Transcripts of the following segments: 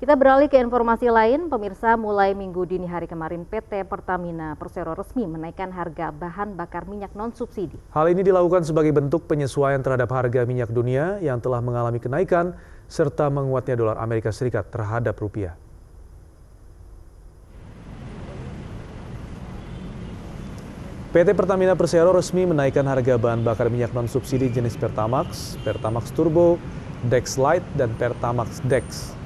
Kita beralih ke informasi lain, pemirsa mulai minggu dini hari kemarin PT Pertamina Persero resmi menaikkan harga bahan bakar minyak non-subsidi. Hal ini dilakukan sebagai bentuk penyesuaian terhadap harga minyak dunia yang telah mengalami kenaikan serta menguatnya dolar Amerika Serikat terhadap rupiah. PT Pertamina Persero resmi menaikkan harga bahan bakar minyak non-subsidi jenis Pertamax, Pertamax Turbo, Dex Light, dan Pertamax Dex.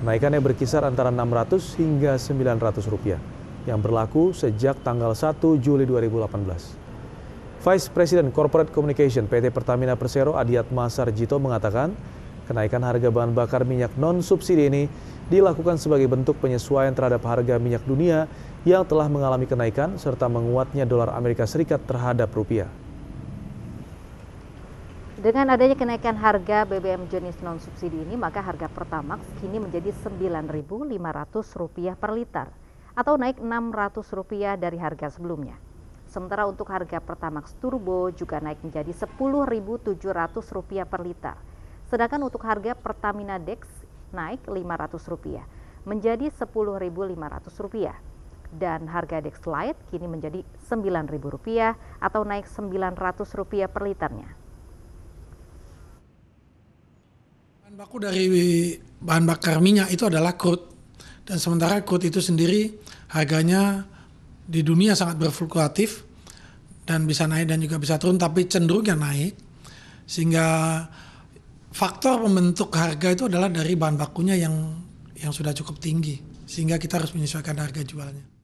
Kenaikannya berkisar antara 600 hingga 900 rupiah yang berlaku sejak tanggal 1 Juli 2018. Vice President Corporate Communication PT Pertamina Persero Adiat Masar mengatakan, kenaikan harga bahan bakar minyak non-subsidi ini dilakukan sebagai bentuk penyesuaian terhadap harga minyak dunia yang telah mengalami kenaikan serta menguatnya dolar Amerika Serikat terhadap rupiah. Dengan adanya kenaikan harga BBM jenis non-subsidi ini, maka harga Pertamax kini menjadi Rp9.500 per liter atau naik Rp600 dari harga sebelumnya. Sementara untuk harga Pertamax Turbo juga naik menjadi Rp10.700 per liter. Sedangkan untuk harga Pertamina Dex naik Rp500 menjadi Rp10.500 dan harga Dex Lite kini menjadi Rp9.000 atau naik Rp900 per liternya. Bahan baku dari bahan bakar minyak itu adalah crude. Dan sementara crude itu sendiri harganya di dunia sangat berfluktuatif dan bisa naik dan juga bisa turun tapi cenderungnya naik. Sehingga faktor pembentuk harga itu adalah dari bahan bakunya yang yang sudah cukup tinggi sehingga kita harus menyesuaikan harga jualnya.